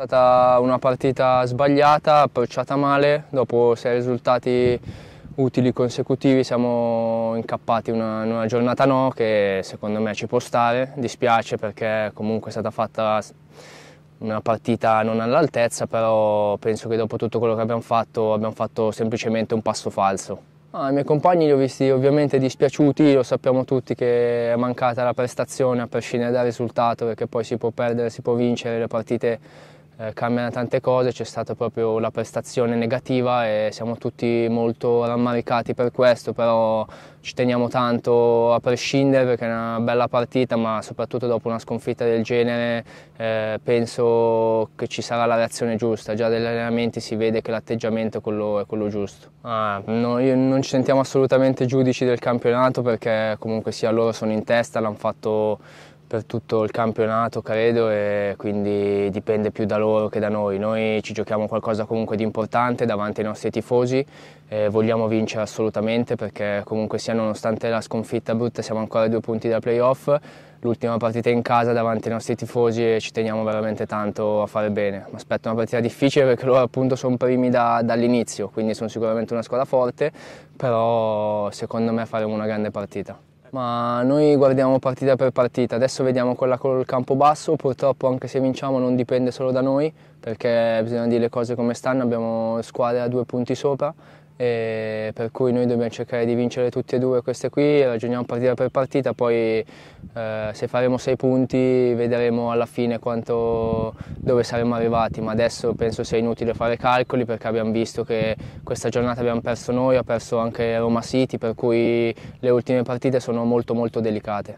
È stata una partita sbagliata, approcciata male, dopo sei risultati utili consecutivi siamo incappati una, in una giornata no che secondo me ci può stare, dispiace perché comunque è stata fatta una partita non all'altezza, però penso che dopo tutto quello che abbiamo fatto abbiamo fatto semplicemente un passo falso. Ah, I miei compagni li ho visti ovviamente dispiaciuti, lo sappiamo tutti che è mancata la prestazione a prescindere dal risultato perché poi si può perdere, si può vincere le partite eh, cambiano tante cose, c'è stata proprio la prestazione negativa e siamo tutti molto rammaricati per questo, però ci teniamo tanto a prescindere perché è una bella partita, ma soprattutto dopo una sconfitta del genere eh, penso che ci sarà la reazione giusta, già dagli allenamenti si vede che l'atteggiamento è quello, è quello giusto. Ah, no, non ci sentiamo assolutamente giudici del campionato perché comunque sia loro sono in testa, l'hanno fatto per tutto il campionato credo e quindi dipende più da loro che da noi. Noi ci giochiamo qualcosa comunque di importante davanti ai nostri tifosi e vogliamo vincere assolutamente perché comunque sia nonostante la sconfitta brutta siamo ancora a due punti da playoff, l'ultima partita in casa davanti ai nostri tifosi e ci teniamo veramente tanto a fare bene. Mi aspetto una partita difficile perché loro appunto sono primi da, dall'inizio, quindi sono sicuramente una squadra forte, però secondo me faremo una grande partita ma noi guardiamo partita per partita, adesso vediamo quella col campo basso, purtroppo anche se vinciamo non dipende solo da noi, perché bisogna dire le cose come stanno, abbiamo squadre a due punti sopra per cui noi dobbiamo cercare di vincere tutte e due queste qui, ragioniamo partita per partita, poi eh, se faremo sei punti vedremo alla fine quanto, dove saremo arrivati, ma adesso penso sia inutile fare calcoli perché abbiamo visto che questa giornata abbiamo perso noi, ha perso anche Roma City, per cui le ultime partite sono molto molto delicate.